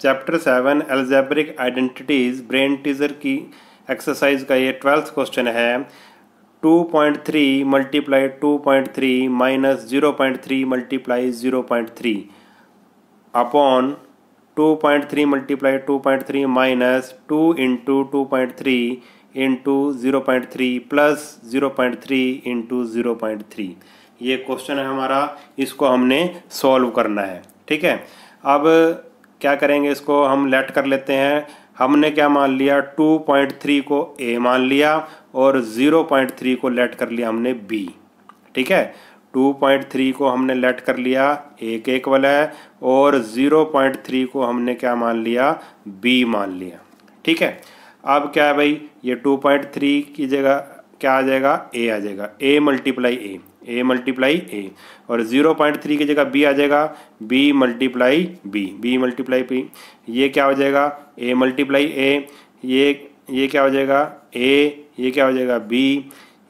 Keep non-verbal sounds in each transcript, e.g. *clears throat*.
chapter seven algebraic identities brain teaser की exercise का ये ट्वेल्थ क्वेश्चन है 2.3 point three multiply two point three minus zero point three multiply zero point three upon two point three multiply two point three minus two into two point three into zero point three plus zero point three into zero point three ये question है हमारा इसको हमने solve करना है ठीक है अब क्या करेंगे इसको हम लेट कर लेते हैं हमने क्या मान लिया 2.3 को ए मान लिया और 0.3 को लेट कर लिया हमने बी ठीक है 2.3 को हमने लेट कर लिया एक एक वाला है और 0.3 को हमने क्या मान लिया बी मान लिया ठीक है अब क्या है भाई ये 2.3 की जगह क्या आ जाएगा ए आ जाएगा ए मल्टीप्लाई ए ए मल्टीप्लाई ए और जीरो पॉइंट थ्री की जगह बी आ जाएगा b multiply b b multiply b ये क्या हो जाएगा ए मल्टीप्लाई ए ये ये क्या हो जाएगा ए ये क्या हो जाएगा बी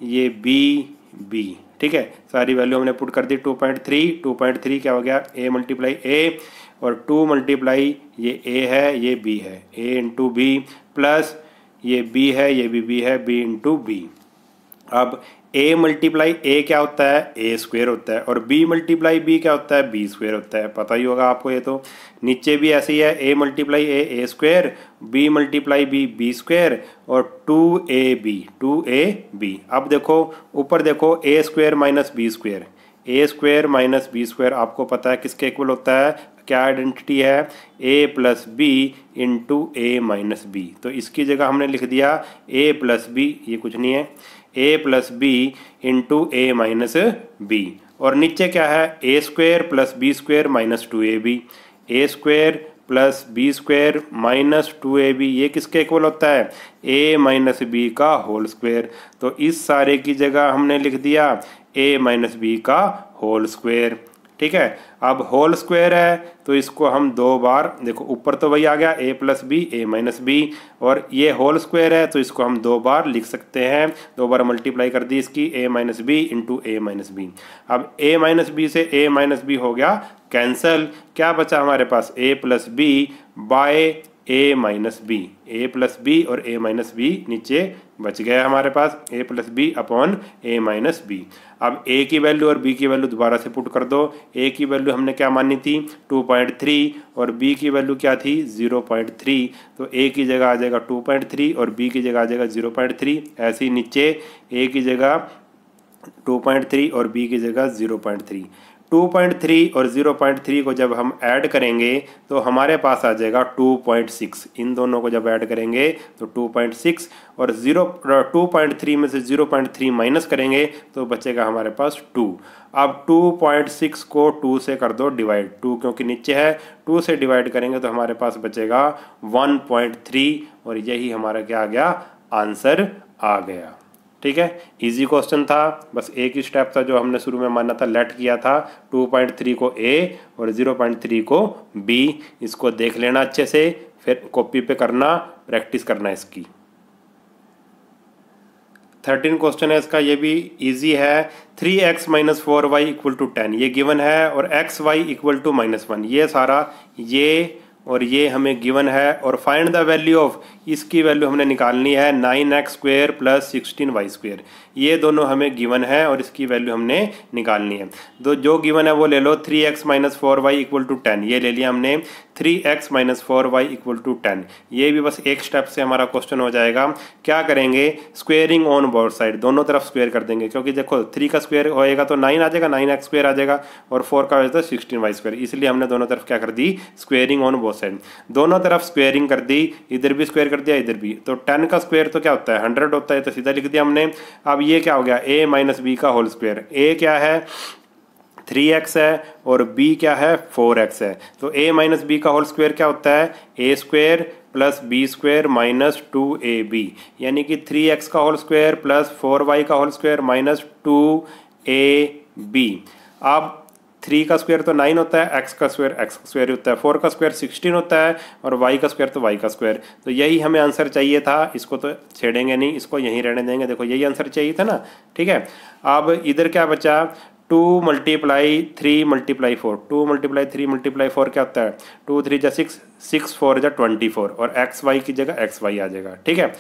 ये बी बी ठीक है सारी वैल्यू हमने पुट कर दी two point three two point three क्या हो गया ए मल्टीप्लाई ए और टू मल्टीप्लाई ये ए है ये बी है ए इंटू बी प्लस ये बी है ये भी बी है बी इंटू बी अब ए मल्टीप्लाई ए क्या होता है ए स्क्वेयर होता है और बी मल्टीप्लाई बी क्या होता है बी स्क्वेयर होता है पता ही होगा आपको ये तो नीचे भी ऐसे ही है a multiply a A square b multiply b b square और टू ए बी टू ए बी अब देखो ऊपर देखो a square minus b square a square minus b square आपको पता है किसके इक्वल होता है क्या आइडेंटिटी है a plus b into a minus b तो इसकी जगह हमने लिख दिया ए प्लस बी ये कुछ नहीं है a plus b into a minus b और नीचे क्या है a square plus B square minus two A b a square plus B square minus two A b ये किसके इक्वल होता है ए माइनस बी का होल स्क्वेयर तो इस सारे की जगह हमने लिख दिया ए माइनस बी का होल स्क्वेयर ठीक है अब होल स्क्वायर है तो इसको हम दो बार देखो ऊपर तो वही आ गया a plus b a minus b और ये होल स्क्वायर है तो इसको हम दो बार लिख सकते हैं दो बार मल्टीप्लाई कर दी इसकी a minus b into a minus b अब ए माइनस बी से ए माइनस बी हो गया कैंसल क्या बचा हमारे पास a plus b by a minus b a plus b और ए माइनस बी नीचे बच गया हमारे पास a plus b upon a minus b अब ए की वैल्यू और बी की वैल्यू दोबारा से पुट कर दो ए की वैल्यू हमने क्या मानी थी 2.3 और बी की वैल्यू क्या थी 0.3 तो ए की जगह आ जाएगा 2.3 और बी की जगह आ जाएगा 0.3 ऐसे ही नीचे ए की जगह 2.3 और बी की जगह 0.3 2.3 और 0.3 को जब हम ऐड करेंगे तो हमारे पास आ जाएगा 2.6 इन दोनों को जब ऐड करेंगे तो 2.6 और 0 2.3 में से 0.3 माइनस करेंगे तो बचेगा हमारे पास 2 अब 2.6 को 2 से कर दो डिवाइड 2 क्योंकि नीचे है 2 से डिवाइड करेंगे तो हमारे पास बचेगा 1.3 और यही हमारा क्या आ गया आंसर आ गया ठीक है इजी क्वेश्चन था बस एक ही स्टेप था जो हमने शुरू में माना था लेट किया था 2.3 को ए और 0.3 को बी इसको देख लेना अच्छे से फिर कॉपी पे करना प्रैक्टिस करना इसकी थर्टीन क्वेश्चन है इसका ये भी इजी है three x minus four y equal to ten ये गिवन है और x Y equal to minus one ये सारा ये और ये हमें गिवन है और फाइंड द वैल्यू ऑफ इसकी वैल्यू हमने निकालनी है nine x square plus sixteen y square ये दोनों हमें गिवन है और इसकी वैल्यू हमने निकालनी है तो जो गिवन है वो ले लो three x minus four y equal to ten ये ले लिया हमने three x minus four y equal to ten ये भी बस एक स्टेप से हमारा क्वेश्चन हो जाएगा क्या करेंगे स्क्वेयरिंग ऑन बोर्ड साइड दोनों तरफ स्क्वेयर कर देंगे क्योंकि देखो थ्री का स्क्वेयर होएगा तो नाइन आ जाएगा नाइन एक्स स्क्वेयर आ जाएगा और फोर का हो जाएगा सिक्सटीन वाई स्क्वेयर इसलिए हमने दोनों तरफ क्या कर दी स्क्वेयरिंग ऑन बोर्ड क्वेश्चन दोनों तरफ स्क्वेयरिंग कर दी इधर भी स्क्वेयर कर दिया इधर भी तो टेन का स्क्वेयर तो क्या होता है हंड्रेड होता है तो सीधा लिख दिया हमने अब ये क्या हो गया ए माइनस बी का होल स्क्वेयर ए क्या है थ्री एक्स है और बी क्या है फोर एक्स है तो ए माइनस बी का होल स्क्वेयर क्या होता है a square plus B square minus two A b यानी कि थ्री एक्स का whole square plus four y का होल स्क्वेयर माइनस टू ए बी अब थ्री का स्क्वायर तो नाइन होता है एक्स का स्क्वायर एक्स का स्क्वायर होता है फोर का स्क्वायर सिक्सटीन होता है और वाई का स्क्वायर तो वाई का स्क्वायर तो यही हमें आंसर चाहिए था इसको तो छेड़ेंगे नहीं इसको यहीं रहने देंगे देखो यही आंसर चाहिए था ना ठीक है अब इधर क्या बचा two multiply three multiply four two multiply three multiply four क्या होता है टू थ्री जा सिक्स सिक्स फोर जा ट्वेंटी फोर और एक्स वाई की जगह एक्स वाई आ जाएगा ठीक है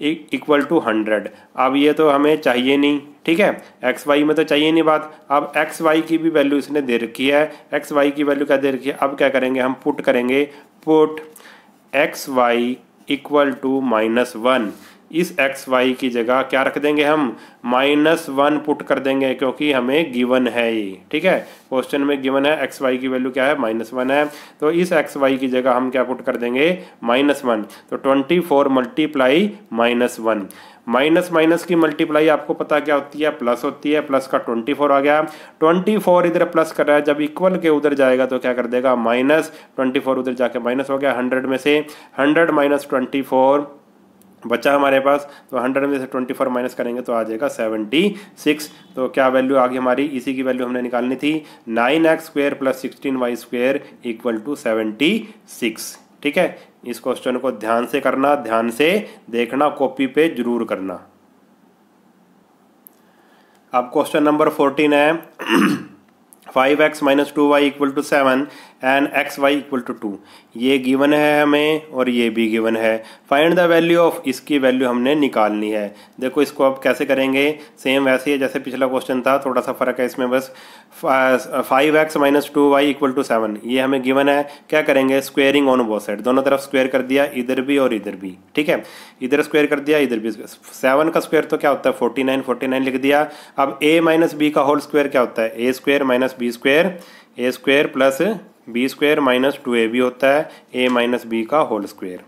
इक्वल टू हंड्रेड अब ये तो हमें चाहिए नहीं ठीक है एक्स वाई में तो चाहिए नहीं बात अब एक्स वाई की भी वैल्यू इसने दे रखी है एक्स वाई की वैल्यू क्या दे रखी है अब क्या करेंगे हम पुट करेंगे put x Y equal to minus one इस एक्स वाई की जगह क्या रख देंगे हम माइनस वन पुट कर देंगे क्योंकि हमें गिवन है ये ठीक है क्वेश्चन में गिवन है एक्स वाई की वैल्यू क्या है माइनस वन है तो इस एक्स वाई की जगह हम क्या पुट कर देंगे माइनस वन तो twenty four multiply minus one minus minus की मल्टीप्लाई आपको पता क्या होती है प्लस होती है प्लस का ट्वेंटी फोर आ गया ट्वेंटी फोर इधर प्लस कर रहा है जब इक्वल के उधर जाएगा तो क्या कर देगा माइनस ट्वेंटी फोर उधर जाके माइनस हो गया हंड्रेड में से हंड्रेड माइनस ट्वेंटी फोर बचा हमारे पास तो हंड्रेड में से ट्वेंटी फोर माइनस करेंगे तो आ जाएगा सेवेंटी सिक्स तो क्या वैल्यू आ गई हमारी इसी की वैल्यू हमने निकालनी थी nine x square plus sixteen y square equal to seventy six ठीक है इस क्वेश्चन को ध्यान से करना ध्यान से देखना कॉपी पे जरूर करना अब क्वेश्चन नंबर फोर्टीन है *clears throat* five x minus two y equal to seven and x Y equal to two ये गिवन है हमें और ये भी गिवन है फाइंड द वैल्यू ऑफ इसकी वैल्यू हमने निकालनी है देखो इसको अब कैसे करेंगे सेम वैसे ही जैसे पिछला क्वेश्चन था थोड़ा सा फर्क है इसमें बस five x minus two y equal to seven ये हमें गिवन है क्या करेंगे स्क्वेयरिंग ऑन बोथ साइड दोनों तरफ स्क्वेयर कर दिया इधर भी और इधर भी ठीक है इधर स्क्वेयर कर दिया इधर भी सेवन का स्क्वेयर तो क्या होता है फोर्टी नाइन फोर्टी नाइन लिख दिया अब ए माइनस बी का होल स्क्वेयर क्या होता है a square minus b b square a square plus B square minus two A b होता है ए माइनस बी का होल स्क्वेयर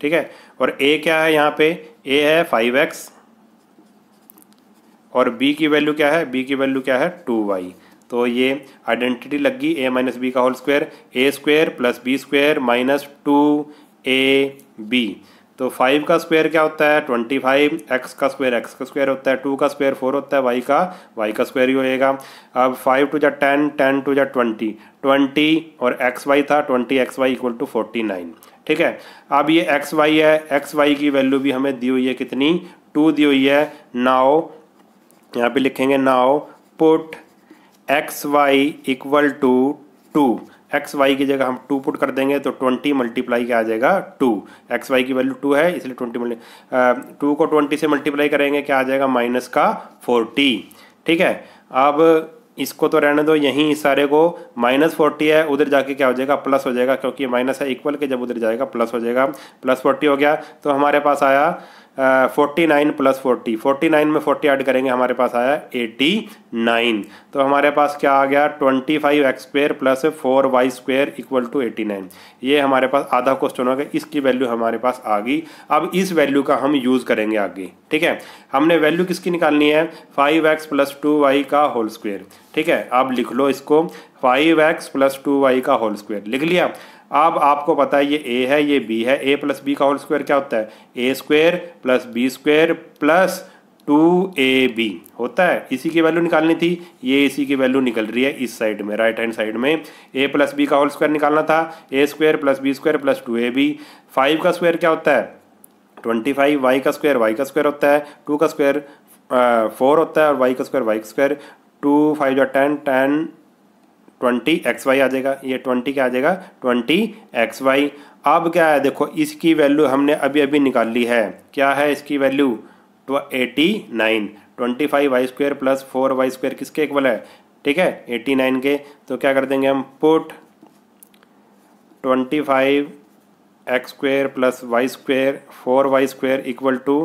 ठीक है और ए क्या है यहाँ पे ए है फाइव एक्स और बी की वैल्यू क्या है बी की वैल्यू क्या है टू वाई तो ये आइडेंटिटी लग गई ए माइनस बी का whole square a square plus B square minus two A b तो फाइव का स्क्वायर क्या होता है ट्वेंटी फाइव एक्स का स्क्वायर एक्स का स्क्वायर होता है टू का स्क्वायर फोर होता है वाई का वाई का स्क्वायर ही होएगा अब फाइव टू जा टेन टेन टू जा ट्वेंटी ट्वेंटी और एक्स वाई था twenty x Y equal to forty nine ठीक है अब ये एक्स वाई है एक्स वाई की वैल्यू भी हमें दी हुई है कितनी टू दी हुई है नाओ यहाँ पे लिखेंगे now put x Y equal to two x Y की जगह हम टू पुट कर देंगे तो ट्वेंटी मल्टीप्लाई क्या आ जाएगा टू एक्स वाई की वैल्यू टू है इसलिए ट्वेंटी मल्टी टू को ट्वेंटी से मल्टीप्लाई करेंगे क्या आ जाएगा माइनस का फोर्टी ठीक है अब इसको तो रहने दो यहीं इस सारे को माइनस फोर्टी है उधर जाके क्या हो जाएगा प्लस हो जाएगा क्योंकि माइनस है इक्वल के जब उधर जाएगा प्लस हो जाएगा प्लस फोर्टी हो गया तो हमारे पास आया forty nine plus forty forty nine में फोर्टी ऐड करेंगे हमारे पास आया एटी नाइन तो हमारे पास क्या आ गया twenty five x square plus four y square equal to eighty nine ये हमारे पास आधा क्वेश्चन हो गया इसकी वैल्यू हमारे पास आ गई अब इस वैल्यू का हम यूज़ करेंगे आगे ठीक है हमने वैल्यू किसकी निकालनी है five x plus two y का होल स्क्वेयर ठीक है अब लिख लो इसको five x plus two y का होल स्क्वेयर लिख लिया अब आपको पता है ये ए है ये बी है ए प्लस बी का होल स्क्वायर क्या होता है a square plus b square plus two A b होता है इसी की वैल्यू निकालनी थी ये इसी की वैल्यू निकल रही है इस साइड में राइट हैंड साइड में ए प्लस बी का होल स्क्वायर निकालना था a square plus b square plus two A b five का स्क्वायर क्या होता है ट्वेंटी फाइव वाई का स्क्वायर वाई का स्क्वायर होता है टू का स्क्वायर फोर होता है और वाई का स्क्वायर वाई का स्क्वायर टू फाइव या ten ten twenty x y आ जाएगा ये ट्वेंटी क्या आ जाएगा ट्वेंटी एक्स वाई अब क्या है देखो इसकी वैल्यू हमने अभी अभी निकाल ली है क्या है इसकी वैल्यू तो eighty nine twenty five y square plus four y square किसके इक्वल है ठीक है एटी नाइन के तो क्या कर देंगे हम put twenty five x square plus y square four y square equal to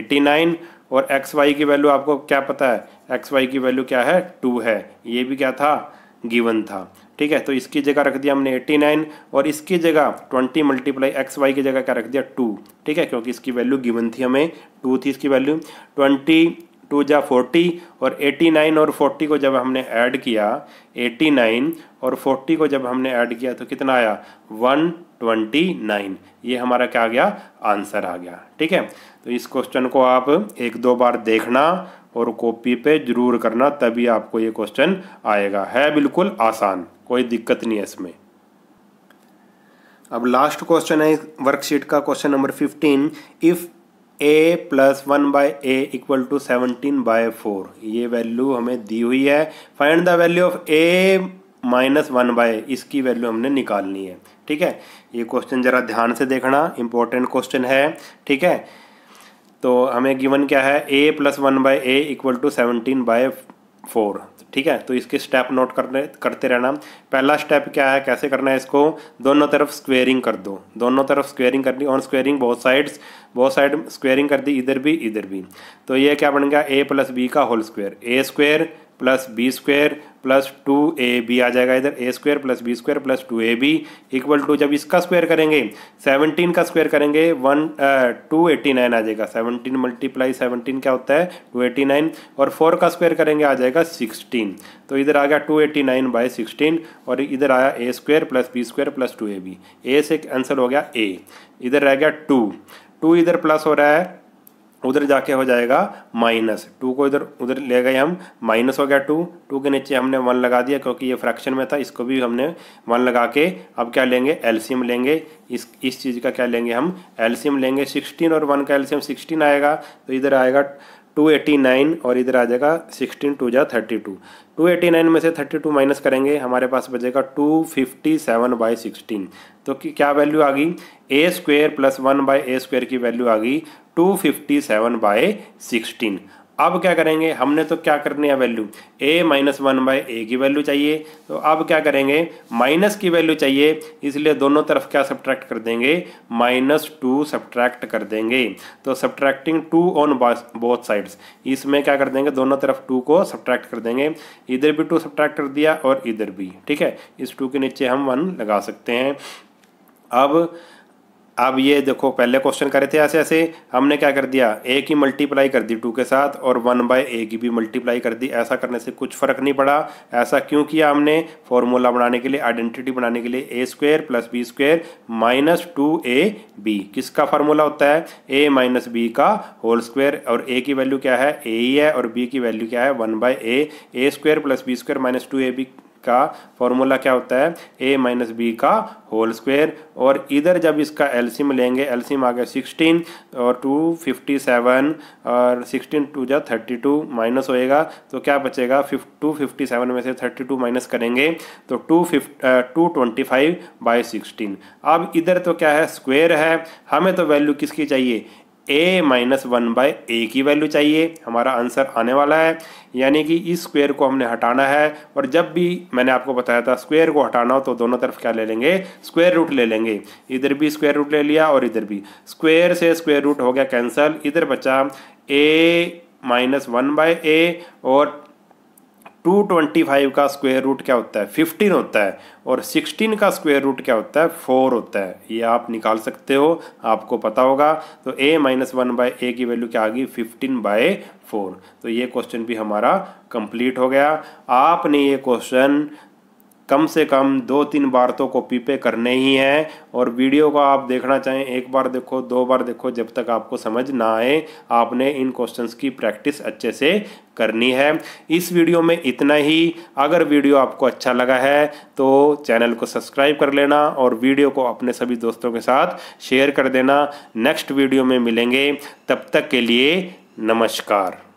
eighty nine और एक्स वाई की वैल्यू आपको क्या पता है एक्स वाई की वैल्यू क्या है टू है ये भी क्या था गिवन था ठीक है तो इसकी जगह रख दिया हमने 89 और इसकी जगह 20 मल्टीप्लाई एक्स वाई की जगह क्या रख दिया 2 ठीक है क्योंकि इसकी वैल्यू गिवन थी हमें 2 थी इसकी वैल्यू 20 टू जा फोर्टी और एटी नाइन और फोर्टी को जब हमने ऐड किया एटी नाइन और फोर्टी को जब हमने ऐड किया तो कितना आया वन ट्वेंटी नाइन ये हमारा क्या आ गया आंसर आ गया ठीक है तो इस क्वेश्चन को आप एक दो बार देखना और कॉपी पे ज़रूर करना तभी आपको ये क्वेश्चन आएगा है बिल्कुल आसान कोई दिक्कत नहीं है इसमें अब लास्ट क्वेश्चन है वर्कशीट का question number fifteen if a plus one by a equal to seventeen by four ये वैल्यू हमें दी हुई है find the value of a minus one by इसकी वैल्यू हमने निकालनी है ठीक है ये क्वेश्चन ज़रा ध्यान से देखना इंपॉर्टेंट क्वेश्चन है ठीक है तो हमें गिवन क्या है a plus one by a equal to seventeen by four ठीक है तो इसके स्टेप नोट करने करते रहना पहला स्टेप क्या है कैसे करना है इसको दोनों तरफ स्क्वेयरिंग कर दो दोनों तरफ स्क्वेयरिंग करनी ऑन स्क्वेयरिंग बहुत साइड्स बहुत साइड स्क्वेयरिंग कर दी इधर भी इधर भी तो ये क्या बन गया ए प्लस बी का whole square a square plus B square plus two A b आ जाएगा इधर a square plus b square plus two A b equal to जब इसका स्क्वायर करेंगे सेवनटीन का स्क्वायर करेंगे वन टू एटी नाइन आ जाएगा सेवनटीन मल्टीप्लाई सेवनटीन क्या होता है टू एटी नाइन और फोर का स्क्वायर करेंगे आ जाएगा सिक्सटीन तो इधर आ गया two eighty nine by sixteen और इधर आया a square plus b square plus two A b a से आंसर हो गया ए इधर रह गया टू टू इधर प्लस हो रहा है उधर जाके हो जाएगा माइनस टू को इधर उधर ले गए हम माइनस हो गया टू टू के नीचे हमने वन लगा दिया क्योंकि ये फ्रैक्शन में था इसको भी हमने वन लगा के अब क्या लेंगे एलसीएम लेंगे इस इस चीज़ का क्या लेंगे हम एलसीएम लेंगे सिक्सटीन और वन का एलसीएम सिक्सटीन आएगा तो इधर आएगा टू एटी नाइन और इधर आ जाएगा सिक्सटीन टू जा thirty two two eighty nine में से थर्टी टू माइनस करेंगे हमारे पास बचेगा two fifty seven by sixteen तो क्या वैल्यू आ गई a square plus one by a square की वैल्यू आ गई two fifty seven by sixteen अब क्या करेंगे हमने तो क्या करनी है value a minus one by ए की वैल्यू चाहिए तो अब क्या करेंगे माइनस की वैल्यू चाहिए इसलिए दोनों तरफ क्या सब्ट्रैक्ट कर देंगे माइनस टू सब्ट्रैक्ट कर देंगे तो subtracting two on both sides इसमें क्या कर देंगे दोनों तरफ टू को सब्ट्रैक्ट कर देंगे इधर भी टू सब्ट्रैक्ट कर दिया और इधर भी ठीक है इस टू के नीचे हम वन लगा सकते हैं अब अब ये देखो पहले क्वेश्चन करे थे ऐसे ऐसे हमने क्या कर दिया ए की मल्टीप्लाई कर दी टू के साथ और वन बाय ए की भी मल्टीप्लाई कर दी ऐसा करने से कुछ फर्क नहीं पड़ा ऐसा क्यों किया हमने फॉर्मूला बनाने के लिए आइडेंटिटी बनाने के लिए A square plus B square minus two A B किसका फार्मूला होता है ए माइनस बी का होल स्क्वेयर और ए की वैल्यू क्या है ए ही है और बी की वैल्यू क्या है one by A A square plus B square minus two A B का फॉर्मूला क्या होता है ए माइनस बी का होल स्क्वेयर और इधर जब इसका एलसीम लेंगे एलसीम आ गया सिक्सटीन और टू फिफ्टी सेवन और सिक्सटीन टू जो थर्टी टू माइनस होएगा तो क्या बचेगा टू फिफ्टी सेवन में से थर्टी टू माइनस करेंगे तो two fifty two twenty five by sixteen अब इधर तो क्या है स्क्वेयर है हमें तो वैल्यू किसकी चाहिए ए माइनस वन बाय ए की वैल्यू चाहिए हमारा आंसर आने वाला है यानी कि इस स्क्वायर को हमने हटाना है और जब भी मैंने आपको बताया था स्क्वायर को हटाना हो तो दोनों तरफ क्या ले लेंगे स्क्वायर रूट ले लेंगे इधर भी स्क्वायर रूट ले लिया और इधर भी स्क्वायर से स्क्वायर रूट हो गया कैंसल इधर बचा A minus one by A और टू ट्वेंटी फाइव का स्क्वायर रूट क्या होता है फिफ्टीन होता है और सिक्सटीन का स्क्वायर रूट क्या होता है फोर होता है ये आप निकाल सकते हो आपको पता होगा तो ए माइनस वन बाय ए की वैल्यू क्या आ गई फिफ्टीन बाय फोर तो ये क्वेश्चन भी हमारा कंप्लीट हो गया आपने ये क्वेश्चन कम से कम दो तीन बार तो कॉपी पे करने ही हैं और वीडियो को आप देखना चाहें एक बार देखो दो बार देखो जब तक आपको समझ ना आए आपने इन क्वेश्चंस की प्रैक्टिस अच्छे से करनी है इस वीडियो में इतना ही अगर वीडियो आपको अच्छा लगा है तो चैनल को सब्सक्राइब कर लेना और वीडियो को अपने सभी दोस्तों के साथ शेयर कर देना नेक्स्ट वीडियो में मिलेंगे तब तक के लिए नमस्कार